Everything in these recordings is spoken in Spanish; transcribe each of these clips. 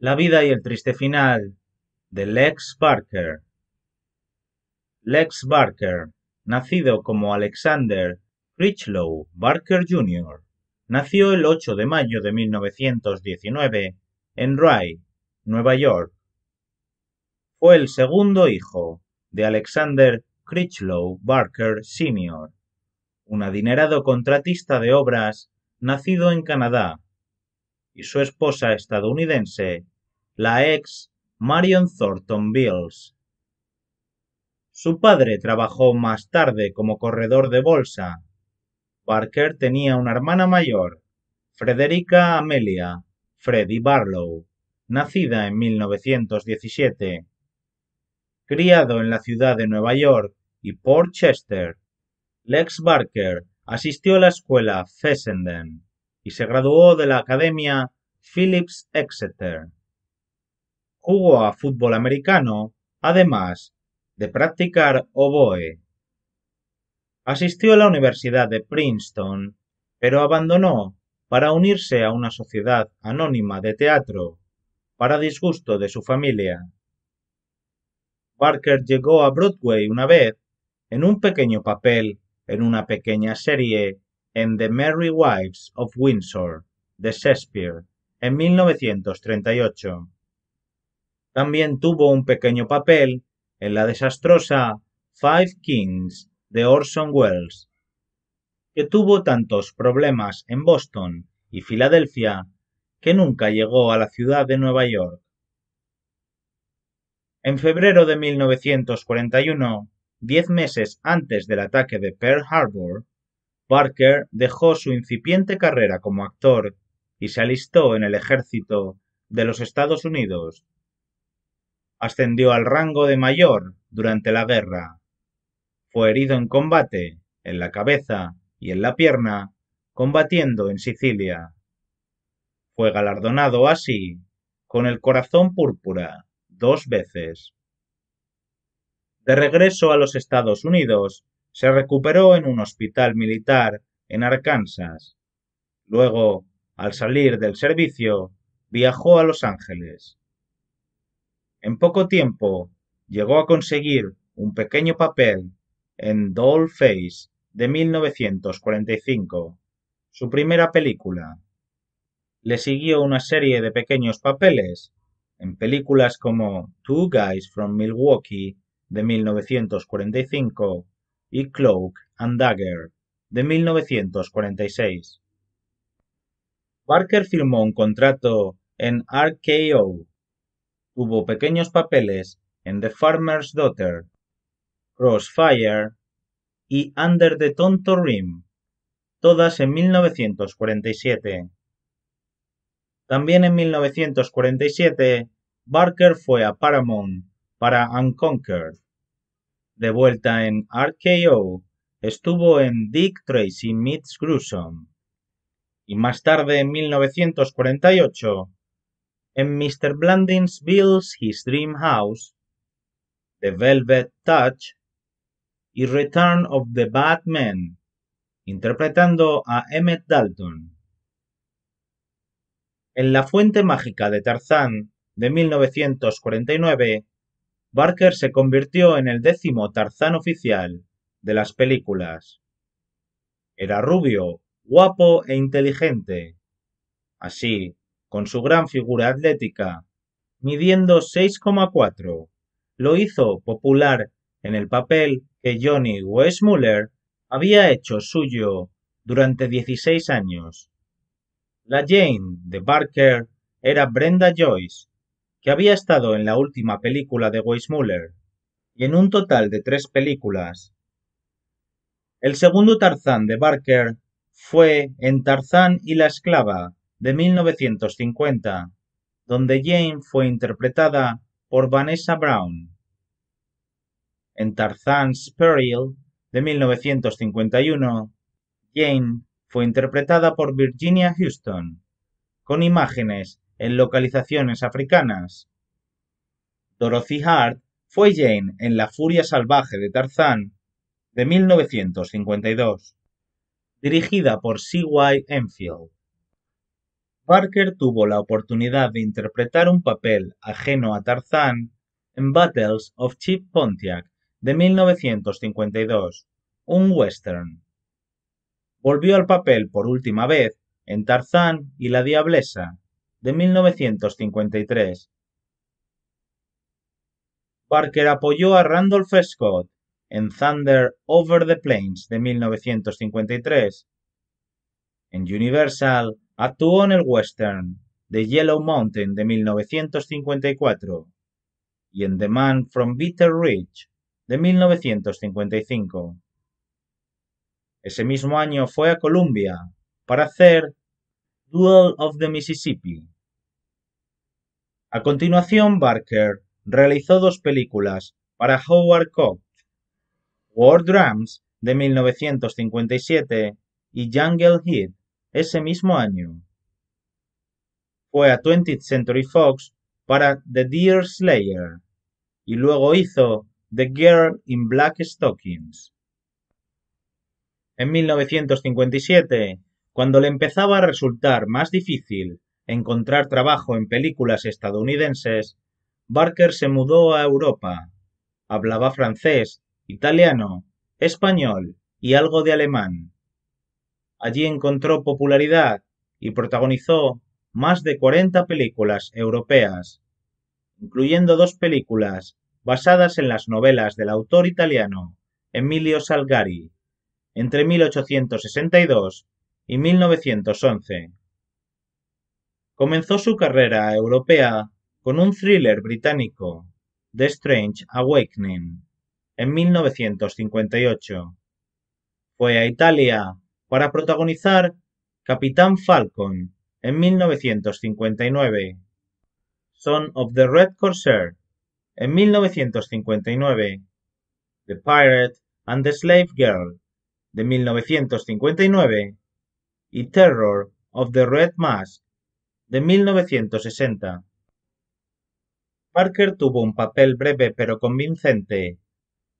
La vida y el triste final de Lex Barker. Lex Barker, nacido como Alexander Critchlow Barker Jr., nació el 8 de mayo de 1919 en Rye, Nueva York. Fue el segundo hijo de Alexander Critchlow Barker Sr., un adinerado contratista de obras nacido en Canadá y su esposa estadounidense, la ex Marion Thornton Bills. Su padre trabajó más tarde como corredor de bolsa. Barker tenía una hermana mayor, Frederica Amelia Freddy Barlow, nacida en 1917. Criado en la ciudad de Nueva York y Port Chester, Lex Barker asistió a la escuela Fessenden y se graduó de la Academia Phillips Exeter. Jugó a fútbol americano, además de practicar oboe. Asistió a la Universidad de Princeton, pero abandonó para unirse a una sociedad anónima de teatro, para disgusto de su familia. Barker llegó a Broadway una vez en un pequeño papel en una pequeña serie en The Merry Wives of Windsor de Shakespeare en 1938. También tuvo un pequeño papel en la desastrosa Five Kings de Orson Welles, que tuvo tantos problemas en Boston y Filadelfia que nunca llegó a la ciudad de Nueva York. En febrero de 1941, diez meses antes del ataque de Pearl Harbor, Parker dejó su incipiente carrera como actor y se alistó en el ejército de los Estados Unidos. Ascendió al rango de mayor durante la guerra. Fue herido en combate, en la cabeza y en la pierna, combatiendo en Sicilia. Fue galardonado así con el corazón púrpura dos veces. De regreso a los Estados Unidos, se recuperó en un hospital militar en Arkansas. Luego, al salir del servicio, viajó a Los Ángeles. En poco tiempo, llegó a conseguir un pequeño papel en Doll Face de 1945, su primera película. Le siguió una serie de pequeños papeles en películas como Two Guys from Milwaukee de 1945 y Cloak and Dagger de 1946. Barker firmó un contrato en RKO. Tuvo pequeños papeles en The Farmer's Daughter, Crossfire y Under the Tonto Rim, todas en 1947. También en 1947, Barker fue a Paramount para Unconquered. De vuelta en RKO, estuvo en Dick Tracy Meets Gruesome. Y más tarde, en 1948, en Mr. Blandings Builds His Dream House, The Velvet Touch y Return of the Batman, interpretando a Emmett Dalton. En La Fuente Mágica de Tarzán, de 1949, Barker se convirtió en el décimo Tarzán oficial de las películas. Era rubio, guapo e inteligente. Así, con su gran figura atlética, midiendo 6,4, lo hizo popular en el papel que Johnny Westmuller había hecho suyo durante 16 años. La Jane de Barker era Brenda Joyce, que había estado en la última película de Weissmuller, y en un total de tres películas. El segundo Tarzán de Barker fue en Tarzán y la esclava de 1950, donde Jane fue interpretada por Vanessa Brown. En Tarzan's Peril de 1951, Jane fue interpretada por Virginia Houston, con imágenes en localizaciones africanas. Dorothy Hart fue Jane en La furia salvaje de Tarzán de 1952, dirigida por C.Y. Enfield. Barker tuvo la oportunidad de interpretar un papel ajeno a Tarzán en Battles of Chief Pontiac de 1952, un western. Volvió al papel por última vez en Tarzán y la Diablesa de 1953. Parker apoyó a Randolph Scott en Thunder Over the Plains de 1953. En Universal actuó en el western The Yellow Mountain de 1954 y en The Man from Bitter Ridge de 1955. Ese mismo año fue a Columbia para hacer Duel of the Mississippi. A continuación, Barker realizó dos películas para Howard Koch, War Drums de 1957 y Jungle Heat ese mismo año. Fue a 20th Century Fox para The Deer Slayer y luego hizo The Girl in Black Stockings. En 1957 cuando le empezaba a resultar más difícil encontrar trabajo en películas estadounidenses, Barker se mudó a Europa. Hablaba francés, italiano, español y algo de alemán. Allí encontró popularidad y protagonizó más de 40 películas europeas, incluyendo dos películas basadas en las novelas del autor italiano Emilio Salgari, entre 1862 y 1911. Comenzó su carrera europea con un thriller británico, The Strange Awakening, en 1958. Fue a Italia para protagonizar Capitán Falcon en 1959, Son of the Red Corsair en 1959, The Pirate and the Slave Girl de 1959 y Terror of the Red Mask de 1960. Parker tuvo un papel breve pero convincente,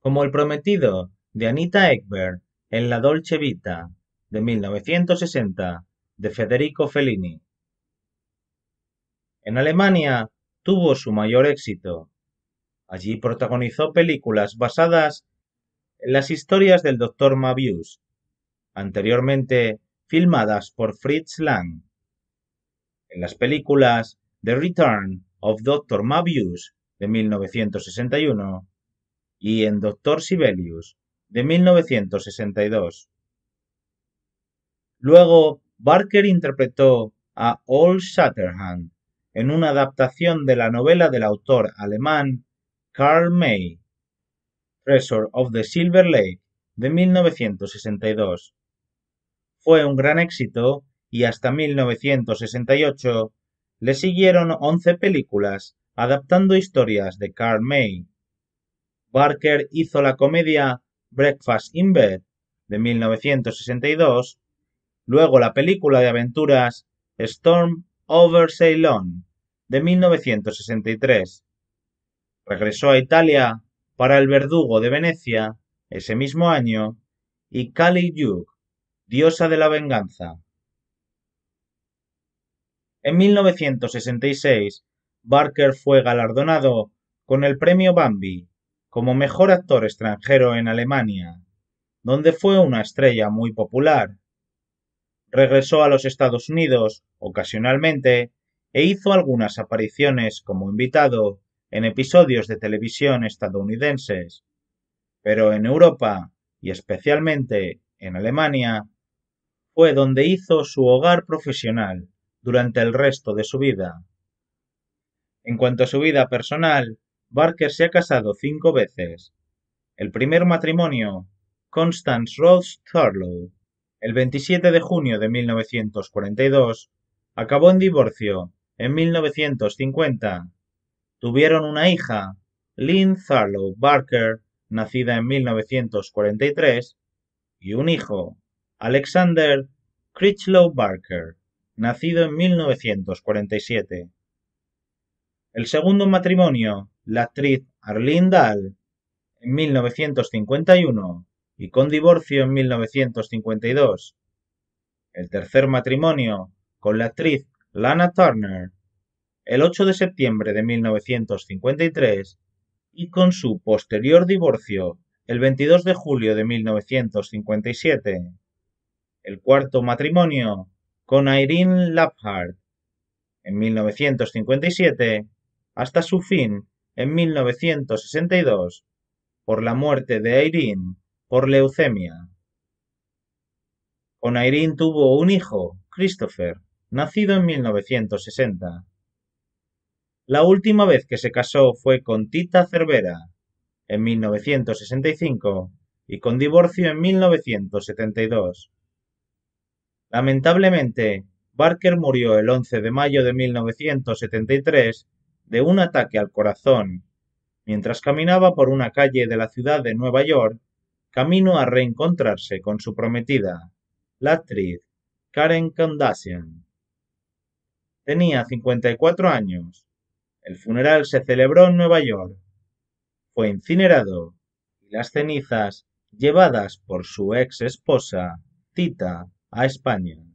como el prometido de Anita Ekberg en La Dolce Vita de 1960 de Federico Fellini. En Alemania tuvo su mayor éxito. Allí protagonizó películas basadas en las historias del Dr. Mabius, anteriormente filmadas por Fritz Lang. En las películas The Return of Dr. Mabius de 1961 y en Dr. Sibelius de 1962. Luego, Barker interpretó a Old Shatterhand en una adaptación de la novela del autor alemán Karl May, Treasure of the Silver Lake, de 1962 fue un gran éxito y hasta 1968 le siguieron 11 películas adaptando historias de Carl May. Barker hizo la comedia Breakfast in Bed de 1962, luego la película de aventuras Storm over Ceylon de 1963. Regresó a Italia para El Verdugo de Venecia ese mismo año y Cali Duke diosa de la venganza. En 1966, Barker fue galardonado con el premio Bambi como mejor actor extranjero en Alemania, donde fue una estrella muy popular. Regresó a los Estados Unidos ocasionalmente e hizo algunas apariciones como invitado en episodios de televisión estadounidenses, pero en Europa y especialmente en Alemania fue donde hizo su hogar profesional durante el resto de su vida. En cuanto a su vida personal, Barker se ha casado cinco veces. El primer matrimonio, Constance Rose Thurlow, el 27 de junio de 1942, acabó en divorcio en 1950. Tuvieron una hija, Lynn Thurlow Barker, nacida en 1943, y un hijo, Alexander Critchlow Barker, nacido en 1947. El segundo matrimonio, la actriz Arlene Dahl, en 1951 y con divorcio en 1952. El tercer matrimonio, con la actriz Lana Turner, el 8 de septiembre de 1953 y con su posterior divorcio el 22 de julio de 1957 el cuarto matrimonio con Irene Laphart, en 1957 hasta su fin en 1962 por la muerte de Irene por leucemia. Con Irene tuvo un hijo, Christopher, nacido en 1960. La última vez que se casó fue con Tita Cervera, en 1965, y con divorcio en 1972. Lamentablemente, Barker murió el 11 de mayo de 1973 de un ataque al corazón, mientras caminaba por una calle de la ciudad de Nueva York, camino a reencontrarse con su prometida, la actriz Karen Kandasian. Tenía 54 años. El funeral se celebró en Nueva York. Fue incinerado y las cenizas llevadas por su ex esposa, Tita, a España.